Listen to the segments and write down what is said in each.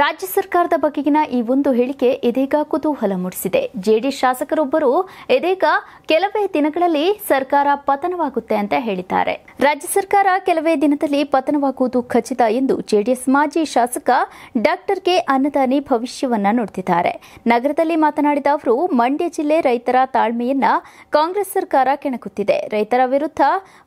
ರಾಜ್ಯ ಸರ್ಕಾರದ ಬಗೆಗಿನ ಈ ಒಂದು ಹೇಳಿಕೆ ಇದೀಗ ಕುತೂಹಲ ಮೂಡಿಸಿದೆ ಜೆಡಿಎಸ್ ಶಾಸಕರೊಬ್ಬರು ಇದೀಗ ಕೆಲವೇ ದಿನಗಳಲ್ಲಿ ಸರ್ಕಾರ ಪತನವಾಗುತ್ತೆ ಅಂತ ಹೇಳಿದ್ದಾರೆ ರಾಜ್ಯ ಸರ್ಕಾರ ಕೆಲವೇ ದಿನದಲ್ಲಿ ಪತನವಾಗುವುದು ಖಚಿತ ಎಂದು ಜೆಡಿಎಸ್ ಮಾಜಿ ಶಾಸಕ ಡಾಕ್ಟರ್ ಕೆ ಅನ್ನದಾನಿ ಭವಿಷ್ಯವನ್ನ ನೋಡುತ್ತಿದ್ದಾರೆ ನಗರದಲ್ಲಿ ಮಾತನಾಡಿದ ಅವರು ಮಂಡ್ಯ ಜಿಲ್ಲೆ ರೈತರ ತಾಳ್ಮೆಯನ್ನ ಕಾಂಗ್ರೆಸ್ ಸರ್ಕಾರ ಕೆಣಕುತ್ತಿದೆ ರೈತರ ವಿರುದ್ಧ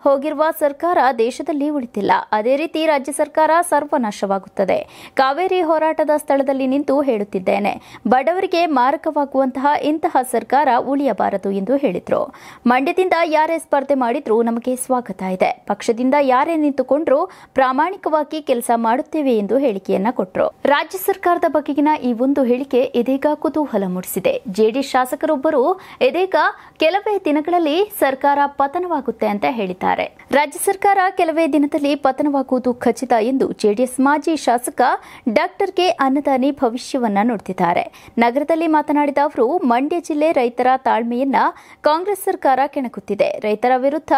ಹೋಗಿರುವ ಸರ್ಕಾರ ದೇಶದಲ್ಲಿ ಉಳಿತಿಲ್ಲ ಅದೇ ರೀತಿ ರಾಜ್ಯ ಸರ್ಕಾರ ಸರ್ವನಾಶವಾಗುತ್ತದೆ ಕಾವೇರಿ ಹೋರಾಟ ಹೋರಾಟದ ಸ್ಥಳದಲ್ಲಿ ನಿಂತು ಹೇಳುತ್ತಿದ್ದೇನೆ ಬಡವರಿಗೆ ಮಾರಕವಾಗುವಂತಹ ಇಂತಹ ಸರ್ಕಾರ ಉಳಿಯಬಾರದು ಎಂದು ಹೇಳಿದರು ಮಂಡ್ಯದಿಂದ ಯಾರೇ ಸ್ಪರ್ಧೆ ಮಾಡಿದ್ರೂ ನಮಗೆ ಸ್ವಾಗತ ಇದೆ ಪಕ್ಷದಿಂದ ಯಾರೇ ನಿಂತುಕೊಂಡ್ರೂ ಪ್ರಾಮಾಣಿಕವಾಗಿ ಕೆಲಸ ಮಾಡುತ್ತೇವೆ ಎಂದು ಹೇಳಿಕೆಯನ್ನ ಕೊಟ್ಟರು ರಾಜ್ಯ ಸರ್ಕಾರದ ಬಗೆಗಿನ ಈ ಒಂದು ಹೇಳಿಕೆ ಇದೀಗ ಕುತೂಹಲ ಮೂಡಿಸಿದೆ ಜೆಡಿಎಸ್ ಶಾಸಕರೊಬ್ಬರು ಇದೀಗ ಕೆಲವೇ ದಿನಗಳಲ್ಲಿ ಸರ್ಕಾರ ಪತನವಾಗುತ್ತೆ ಅಂತ ಹೇಳಿದ್ದಾರೆ ರಾಜ್ಯ ಸರ್ಕಾರ ಕೆಲವೇ ದಿನದಲ್ಲಿ ಪತನವಾಗುವುದು ಖಚಿತ ಎಂದು ಜೆಡಿಎಸ್ ಮಾಜಿ ಶಾಸಕ ಡಾಕ್ಟರ್ ಕೆ ಅನ್ನದಾನಿ ಭವಿಷ್ಯವನ್ನ ನೋಡ್ತಿದ್ದಾರೆ ನಗರದಲ್ಲಿ ಮಾತನಾಡಿದ ಅವರು ಮಂಡ್ಯ ಜಿಲ್ಲೆ ರೈತರ ತಾಳ್ಮೆಯನ್ನ ಕಾಂಗ್ರೆಸ್ ಸರ್ಕಾರ ಕೆಣಕುತ್ತಿದೆ ರೈತರ ವಿರುದ್ಧ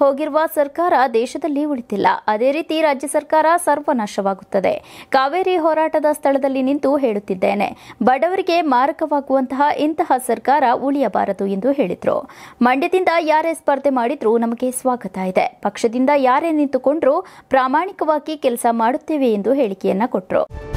ಹೋಗಿರುವ ಸರ್ಕಾರ ದೇಶದಲ್ಲಿ ಉಳಿತಿಲ್ಲ ಅದೇ ರೀತಿ ರಾಜ್ಯ ಸರ್ಕಾರ ಸರ್ವನಾಶವಾಗುತ್ತದೆ ಕಾವೇರಿ ಹೋರಾಟದ ಸ್ಥಳದಲ್ಲಿ ನಿಂತು ಹೇಳುತ್ತಿದ್ದೇನೆ ಬಡವರಿಗೆ ಮಾರಕವಾಗುವಂತಹ ಇಂತಹ ಸರ್ಕಾರ ಉಳಿಯಬಾರದು ಎಂದು ಹೇಳಿದರು ಮಂಡ್ಯದಿಂದ ಯಾರೇ ಸ್ಪರ್ಧೆ ಮಾಡಿದ್ರೂ ನಮಗೆ ಸ್ವಾಗತ ಇದೆ ಪಕ್ಷದಿಂದ ಯಾರೇ ನಿಂತುಕೊಂಡ್ರೂ ಪ್ರಾಮಾಣಿಕವಾಗಿ ಕೆಲಸ ಮಾಡುತ್ತೇವೆ ಎಂದು ಹೇಳಿಕೆಯನ್ನ ಕೊಟ್ಟರು